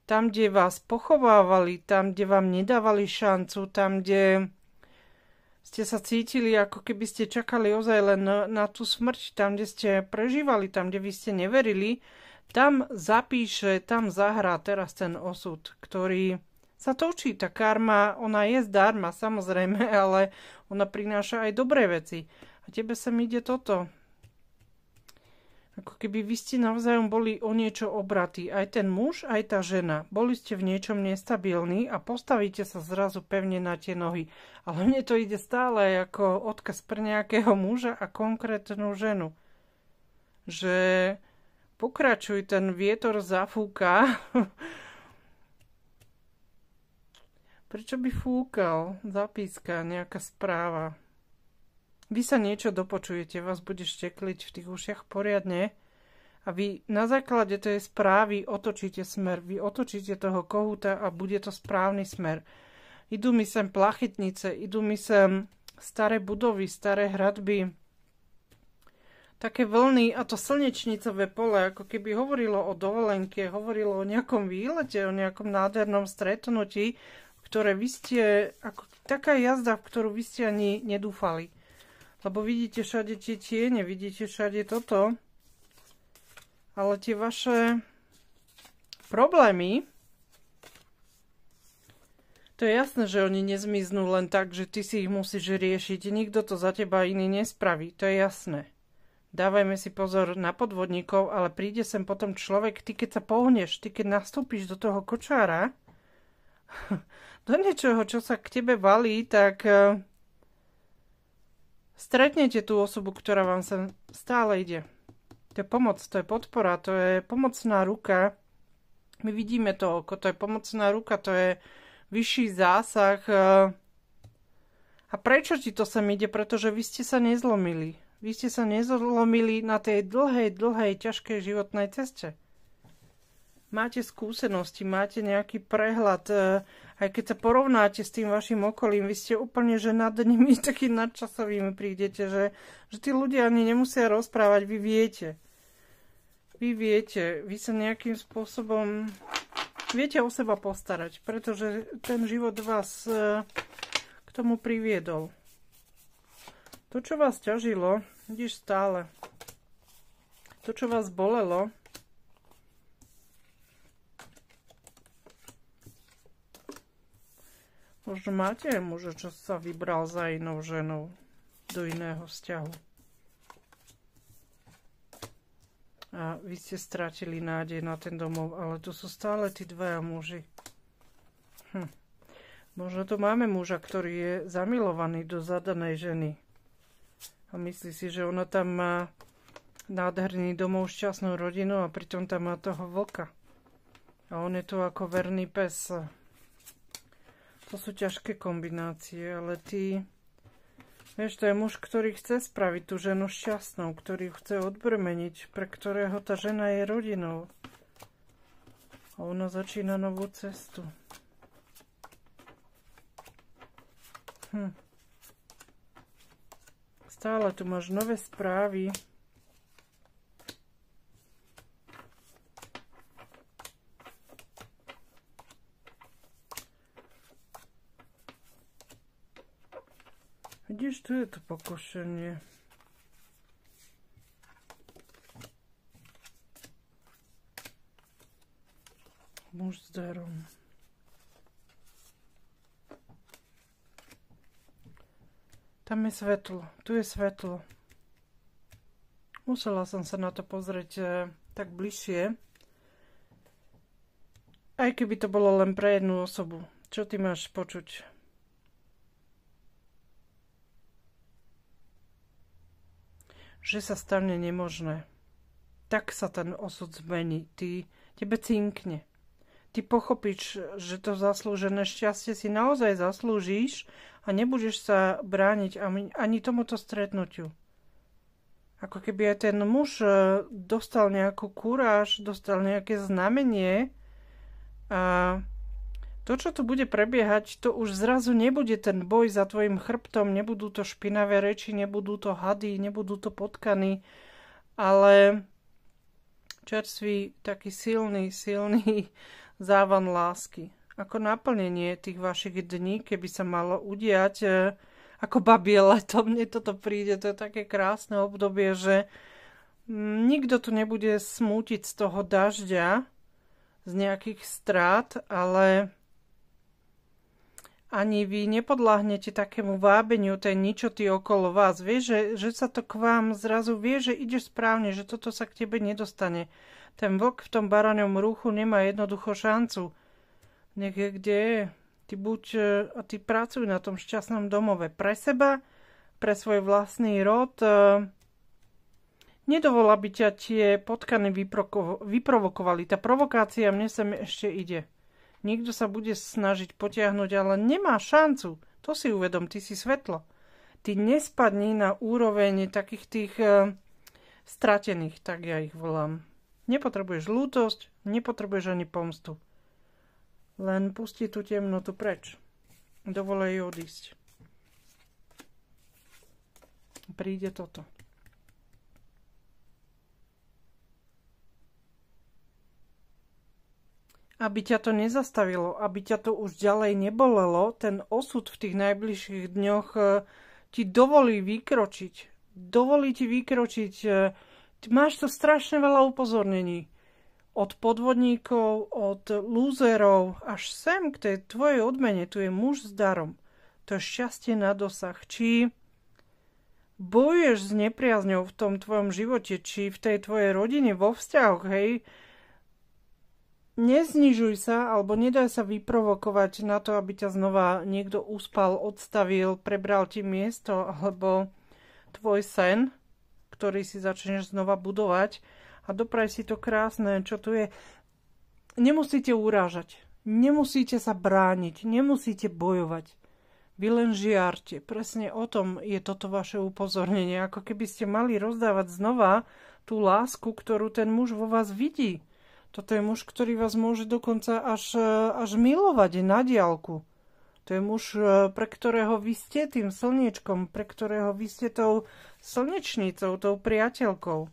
[SPEAKER 1] Tam, kde vás pochovávali, tam, kde vám nedávali šancu, tam, kde ste sa cítili, ako keby ste čakali ozaj len na, na tú smrť, tam, kde ste prežívali, tam, kde vy ste neverili, tam zapíše, tam zahrá teraz ten osud, ktorý sa točí. Tá karma, ona je zdarma, samozrejme, ale ona prináša aj dobré veci. A tebe sem ide toto. Ako keby vy ste navzájom boli o niečo obratí. Aj ten muž, aj tá žena. Boli ste v niečom nestabilní a postavíte sa zrazu pevne na tie nohy. Ale mne to ide stále ako odkaz pre nejakého muža a konkrétnu ženu. Že pokračuj, ten vietor zafúka Prečo by fúkal? Zapíska, nejaká správa. Vy sa niečo dopočujete, vás bude štekliť v tých ušiach poriadne a vy na základe tej správy otočíte smer, vy otočíte toho kohúta a bude to správny smer. Idú mi sem plachetnice, idú mi sem staré budovy, staré hradby, také vlny a to slnečnicové pole, ako keby hovorilo o dovolenke, hovorilo o nejakom výlete, o nejakom nádhernom stretnutí ktoré vy ste, ako, taká jazda, v ktorú vy ste ani nedúfali. Lebo vidíte všade tie tiene, vidíte všade toto. Ale tie vaše problémy, to je jasné, že oni nezmiznú len tak, že ty si ich musíš riešiť. Nikto to za teba iný nespraví, to je jasné. Dávajme si pozor na podvodníkov, ale príde sem potom človek, ty keď sa pohneš, ty keď nastúpiš do toho kočára, do niečoho, čo sa k tebe valí, tak e, stretnete tú osobu, ktorá vám sa stále ide. To je pomoc, to je podpora, to je pomocná ruka. My vidíme to oko, to je pomocná ruka, to je vyšší zásah. E. A prečo ti to sem ide? Pretože vy ste sa nezlomili. Vy ste sa nezlomili na tej dlhej, dlhej, ťažkej životnej ceste máte skúsenosti, máte nejaký prehľad, e, aj keď sa porovnáte s tým vašim okolím, vy ste úplne, že nad nimi takým nadčasovými prídete, že, že tí ľudia ani nemusia rozprávať, vy viete. Vy viete, vy sa nejakým spôsobom viete o seba postarať, pretože ten život vás e, k tomu priviedol. To, čo vás ťažilo, vidíš stále. To, čo vás bolelo, Možno máte aj muža, čo sa vybral za inou ženou do iného vzťahu. A vy ste strátili nádej na ten domov, ale tu sú stále tí dvaja muži. Hm. Možno tu máme muža, ktorý je zamilovaný do zadanej ženy. A myslí si, že ona tam má nádherný domov, šťastnú rodinu a pritom tam má toho vlka. A on je tu ako verný pes. To sú ťažké kombinácie, ale ty... Vieš, to je muž, ktorý chce spraviť tú ženu šťastnou, ktorý ju chce odbrmeniť, pre ktorého tá žena je rodinou. A ona začína novú cestu. Hm. Stále tu máš nové správy. je to pokošenie. Muž s darom. Tam je svetlo, tu je svetlo. Musela som sa na to pozrieť tak bližšie. Aj keby to bolo len pre jednu osobu. Čo ty máš počuť? že sa stane nemožné. Tak sa ten osud zmení. Ty, tebe cinkne. Ty pochopíš, že to zaslúžené šťastie si naozaj zaslúžíš a nebudeš sa brániť ani tomuto stretnutiu. Ako keby aj ten muž e, dostal nejakú kuráž, dostal nejaké znamenie a to, čo tu bude prebiehať, to už zrazu nebude ten boj za tvojim chrbtom, nebudú to špinavé reči, nebudú to hady, nebudú to potkany, ale čerstvý, taký silný, silný závan lásky. Ako naplnenie tých vašich dní, keby sa malo udiať, e, ako babie leto, mne toto príde, to je také krásne obdobie, že mm, nikto tu nebude smútiť z toho dažďa, z nejakých strát, ale ani vy nepodláhnete takému vábeniu tej ničoty okolo vás. Vie, že, že sa to k vám zrazu vie, že ide správne, že toto sa k tebe nedostane. Ten vlk v tom baraňom ruchu nemá jednoducho šancu. Nech je kde je. Ty buď e, a ty pracuj na tom šťastnom domove pre seba, pre svoj vlastný rod. E, nedovolá by ťa tie potkany vyprovokovali. Tá provokácia mne sem ešte ide. Niekto sa bude snažiť potiahnuť, ale nemá šancu. To si uvedom, ty si svetlo. Ty nespadni na úroveň takých tých e, stratených, tak ja ich volám. Nepotrebuješ lútosť, nepotrebuješ ani pomstu. Len pusti tú temnotu preč. Dovolej odísť. Príde toto. aby ťa to nezastavilo, aby ťa to už ďalej nebolelo, ten osud v tých najbližších dňoch e, ti dovolí vykročiť. Dovolí ti vykročiť. E, Ty máš to strašne veľa upozornení. Od podvodníkov, od lúzerov, až sem k tej tvojej odmene. Tu je muž s darom. To je šťastie na dosah. Či bojuješ s nepriazňou v tom tvojom živote, či v tej tvojej rodine, vo vzťahoch, hej, Neznižuj sa alebo nedaj sa vyprovokovať na to, aby ťa znova niekto uspal, odstavil, prebral ti miesto alebo tvoj sen, ktorý si začneš znova budovať a dopraj si to krásne, čo tu je. Nemusíte urážať, nemusíte sa brániť, nemusíte bojovať. Vy len žiarte. Presne o tom je toto vaše upozornenie. Ako keby ste mali rozdávať znova tú lásku, ktorú ten muž vo vás vidí toto je muž, ktorý vás môže dokonca až, e, až milovať na diálku. To je muž, e, pre ktorého vy ste tým slniečkom, pre ktorého vy ste tou slnečnicou, tou priateľkou.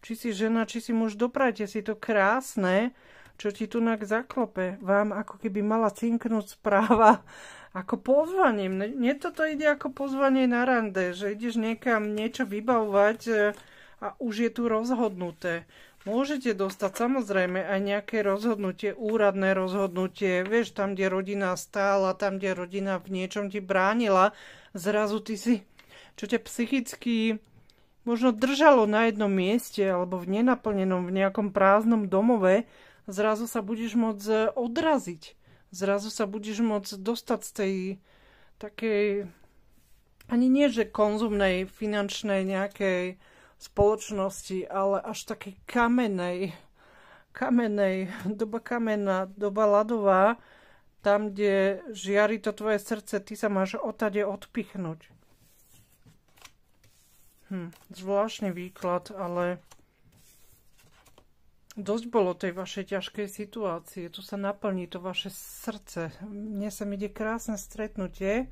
[SPEAKER 1] Či si žena, či si muž, doprajte si to krásne, čo ti tu nak zaklope. Vám ako keby mala cinknúť správa ako pozvanie? Mne toto ide ako pozvanie na rande, že ideš niekam niečo vybavovať e, a už je tu rozhodnuté. Môžete dostať samozrejme aj nejaké rozhodnutie, úradné rozhodnutie, vieš, tam, kde rodina stála, tam, kde rodina v niečom ti bránila, zrazu ty si, čo ťa psychicky možno držalo na jednom mieste alebo v nenaplnenom, v nejakom prázdnom domove, zrazu sa budeš môcť e, odraziť. Zrazu sa budeš môcť dostať z tej takej, ani nie že konzumnej, finančnej nejakej spoločnosti, ale až takej kamenej, kamenej, doba kamená, doba ľadová, tam, kde žiari to tvoje srdce, ty sa máš otade odpichnúť. Hm, zvláštny výklad, ale dosť bolo tej vašej ťažkej situácie. Tu sa naplní to vaše srdce. Mne sa ide krásne stretnutie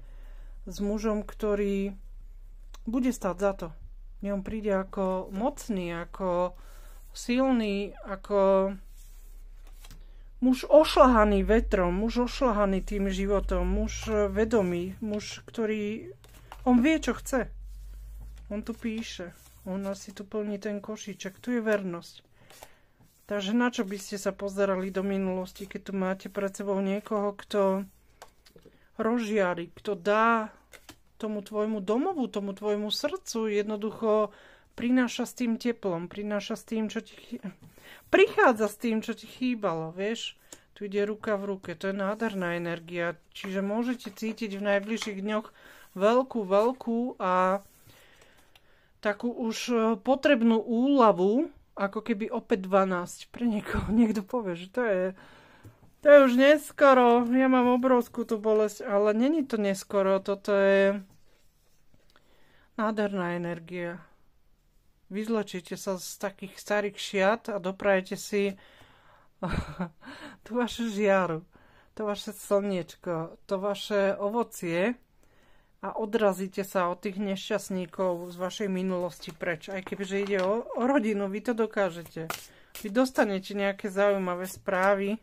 [SPEAKER 1] s mužom, ktorý bude stáť za to. Mne on príde ako mocný, ako silný, ako muž ošlahaný vetrom, muž ošlahaný tým životom, muž vedomý, muž, ktorý... On vie, čo chce. On tu píše. On asi tu plní ten košíček. Tu je vernosť. Takže na čo by ste sa pozerali do minulosti, keď tu máte pred sebou niekoho, kto rozžiari, kto dá tomu tvojmu domovu, tomu tvojmu srdcu. Jednoducho prináša s tým teplom, prináša s tým, čo ti... Prichádza s tým, čo ti chýbalo, vieš? Tu ide ruka v ruke, to je nádherná energia. Čiže môžete cítiť v najbližších dňoch veľkú, veľkú a takú už e, potrebnú úlavu, ako keby opäť 12 pre niekoho. Niekto povie, že to je to je už neskoro. Ja mám obrovskú tú bolesť, ale není to neskoro. Toto je nádherná energia. Vyzlečíte sa z takých starých šiat a doprajete si tú vašu žiaru, to vaše slniečko, to vaše ovocie a odrazíte sa od tých nešťastníkov z vašej minulosti preč. Aj kebyže ide o, o rodinu, vy to dokážete. Vy dostanete nejaké zaujímavé správy,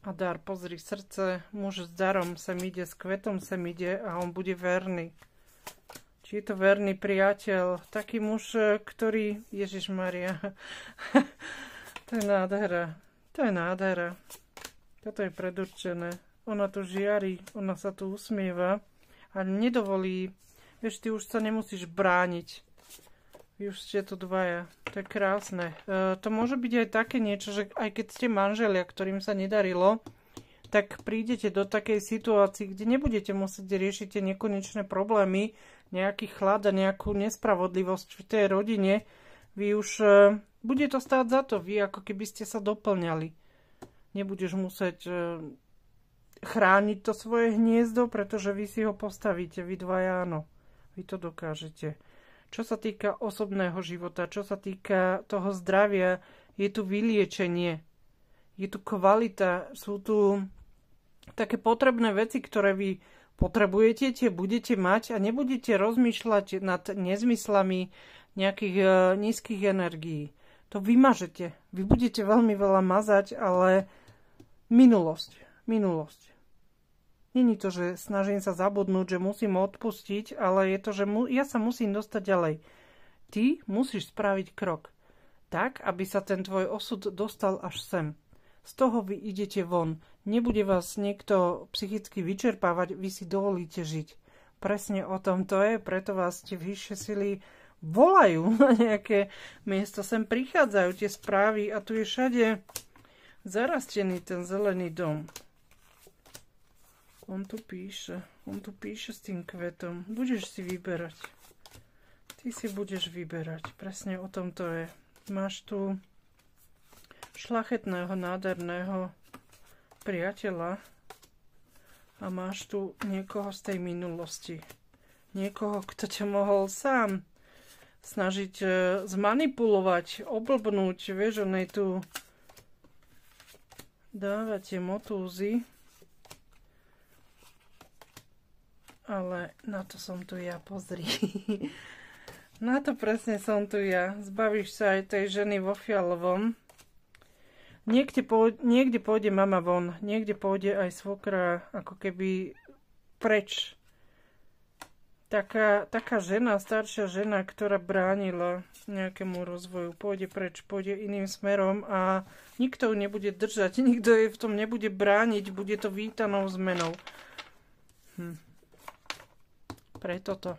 [SPEAKER 1] a dar, pozri, srdce, muž s darom sem ide, s kvetom sem ide a on bude verný. Či je to verný priateľ, taký muž, e, ktorý... Ježiš Maria. to je nádhera. To je nádhera. Toto je predurčené. Ona tu žiari, ona sa tu usmieva a nedovolí. Vieš, ty už sa nemusíš brániť. Už ste tu dvaja. To je krásne. E, to môže byť aj také niečo, že aj keď ste manželia, ktorým sa nedarilo, tak prídete do takej situácii, kde nebudete musieť riešiť nekonečné problémy, nejaký chlad a nejakú nespravodlivosť v tej rodine. Vy už... E, bude to stáť za to. Vy ako keby ste sa doplňali. Nebudeš musieť... E, chrániť to svoje hniezdo, pretože vy si ho postavíte, vy dvaja áno. Vy to dokážete čo sa týka osobného života, čo sa týka toho zdravia, je tu vyliečenie, je tu kvalita, sú tu také potrebné veci, ktoré vy potrebujete, tie budete mať a nebudete rozmýšľať nad nezmyslami nejakých e, nízkych energií. To vymažete. Vy budete veľmi veľa mazať, ale minulosť. Minulosť. Není to, že snažím sa zabudnúť, že musím odpustiť, ale je to, že mu, ja sa musím dostať ďalej. Ty musíš spraviť krok. Tak, aby sa ten tvoj osud dostal až sem. Z toho vy idete von. Nebude vás niekto psychicky vyčerpávať, vy si dovolíte žiť. Presne o tom to je, preto vás tie vyššie sily volajú na nejaké miesto. Sem prichádzajú tie správy a tu je všade zarastený ten zelený dom on tu píše. On tu píše s tým kvetom. Budeš si vyberať. Ty si budeš vyberať. Presne o tom to je. Máš tu šlachetného, nádherného priateľa a máš tu niekoho z tej minulosti. Niekoho, kto ťa mohol sám snažiť e, zmanipulovať, oblbnúť. Vieš, on tu dávate motúzy. Ale na to som tu ja, pozri. na to presne som tu ja. Zbavíš sa aj tej ženy vo fialovom. Niekde, niekde pôjde mama von, niekde pôjde aj svokra ako keby preč. Taká, taká žena, staršia žena, ktorá bránila nejakému rozvoju, pôjde preč, pôjde iným smerom a nikto ju nebude držať, nikto jej v tom nebude brániť, bude to vítanou zmenou. Hm pre toto.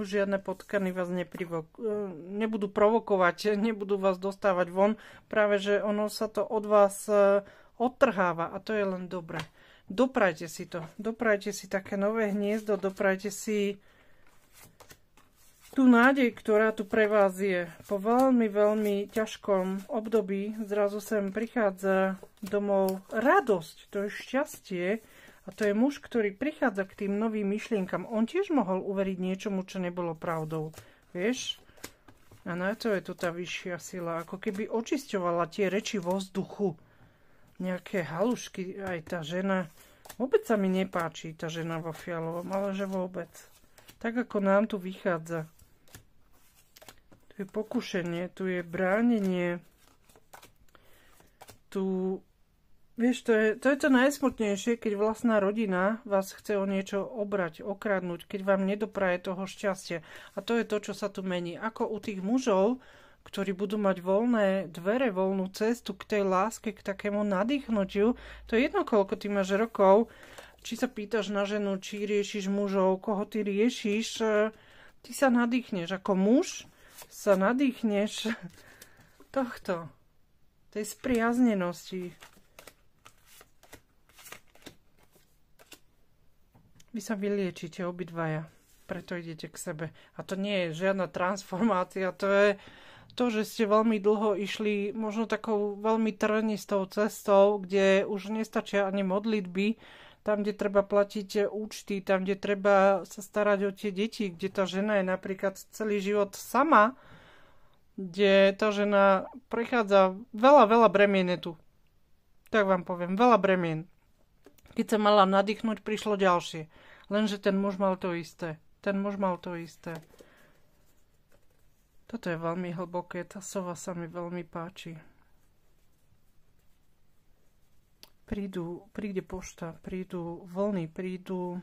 [SPEAKER 1] Žiadne potkany vás neprivok- e, nebudú provokovať, nebudú vás dostávať von. Práve, že ono sa to od vás e, odtrháva a to je len dobré. Doprajte si to. Doprajte si také nové hniezdo, doprajte si tú nádej, ktorá tu pre vás je. Po veľmi, veľmi ťažkom období zrazu sem prichádza domov radosť, to je šťastie, a to je muž, ktorý prichádza k tým novým myšlienkam. On tiež mohol uveriť niečomu, čo nebolo pravdou. Vieš? A na to je tu tá vyššia sila. Ako keby očisťovala tie reči vo vzduchu. Nejaké halušky. Aj tá žena. Vôbec sa mi nepáči tá žena vo fialovom, ale že vôbec. Tak ako nám tu vychádza. Tu je pokušenie, tu je bránenie. Tu Vieš, to je, to je to najsmutnejšie, keď vlastná rodina vás chce o niečo obrať, okradnúť, keď vám nedopraje toho šťastia. A to je to, čo sa tu mení. Ako u tých mužov, ktorí budú mať voľné dvere, voľnú cestu k tej láske, k takému nadýchnutiu, to je jedno, koľko ty máš rokov, či sa pýtaš na ženu, či riešiš mužov, koho ty riešiš, e, ty sa nadýchneš. Ako muž sa nadýchneš tohto, tej spriaznenosti. Vy sa vyliečite obidvaja, preto idete k sebe. A to nie je žiadna transformácia, to je to, že ste veľmi dlho išli možno takou veľmi trnistou cestou, kde už nestačia ani modlitby, tam, kde treba platiť účty, tam, kde treba sa starať o tie deti, kde tá žena je napríklad celý život sama, kde tá žena prechádza veľa, veľa bremien tu. Tak vám poviem, veľa bremien. Keď sa mala nadýchnuť, prišlo ďalšie Lenže ten muž mal to isté. Ten muž mal to isté. Toto je veľmi hlboké, tá sova sa mi veľmi páči. Prídu, príde pošta, prídu vlny, prídu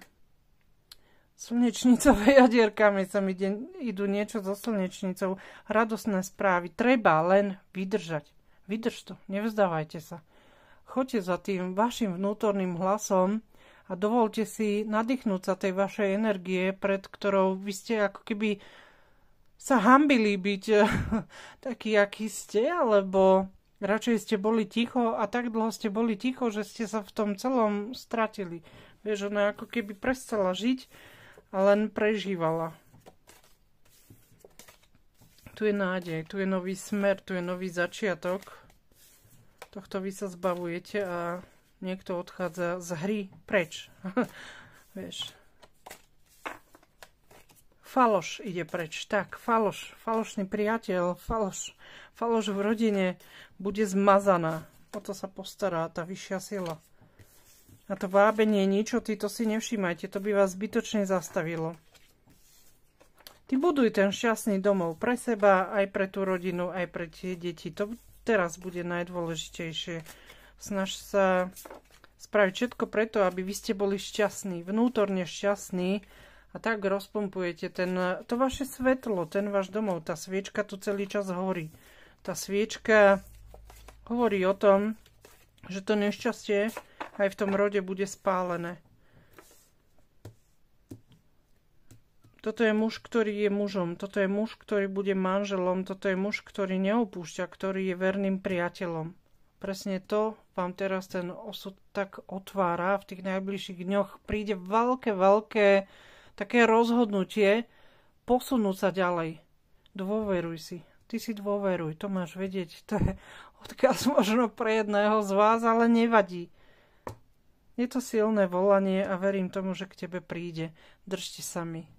[SPEAKER 1] slnečnicové jadierkami sa mi idú niečo so slnečnicou. Radosné správy. Treba len vydržať. Vydrž to, nevzdávajte sa. Choďte za tým vašim vnútorným hlasom, a dovolte si nadýchnúť sa tej vašej energie, pred ktorou vy ste ako keby sa hambili byť eh, taký, aký ste, alebo radšej ste boli ticho a tak dlho ste boli ticho, že ste sa v tom celom stratili. Vieš, ona ako keby prestala žiť a len prežívala. Tu je nádej, tu je nový smer, tu je nový začiatok. Tohto vy sa zbavujete a niekto odchádza z hry preč. Vieš. Faloš ide preč. Tak, faloš, falošný priateľ, faloš, faloš v rodine bude zmazaná. O to sa postará tá vyššia sila. A to vábenie, niečo, ty to si nevšímajte, to by vás zbytočne zastavilo. Ty buduj ten šťastný domov pre seba, aj pre tú rodinu, aj pre tie deti. To teraz bude najdôležitejšie. Snaž sa spraviť všetko preto, aby vy ste boli šťastní, vnútorne šťastní a tak rozpumpujete ten, to vaše svetlo, ten váš domov. Tá sviečka tu celý čas horí. Tá sviečka hovorí o tom, že to nešťastie aj v tom rode bude spálené. Toto je muž, ktorý je mužom, toto je muž, ktorý bude manželom, toto je muž, ktorý neopúšťa, ktorý je verným priateľom presne to vám teraz ten osud tak otvára. V tých najbližších dňoch príde veľké, veľké také rozhodnutie posunúť sa ďalej. Dôveruj si. Ty si dôveruj, to máš vedieť. To je odkaz možno pre jedného z vás, ale nevadí. Je to silné volanie a verím tomu, že k tebe príde. Držte sa mi.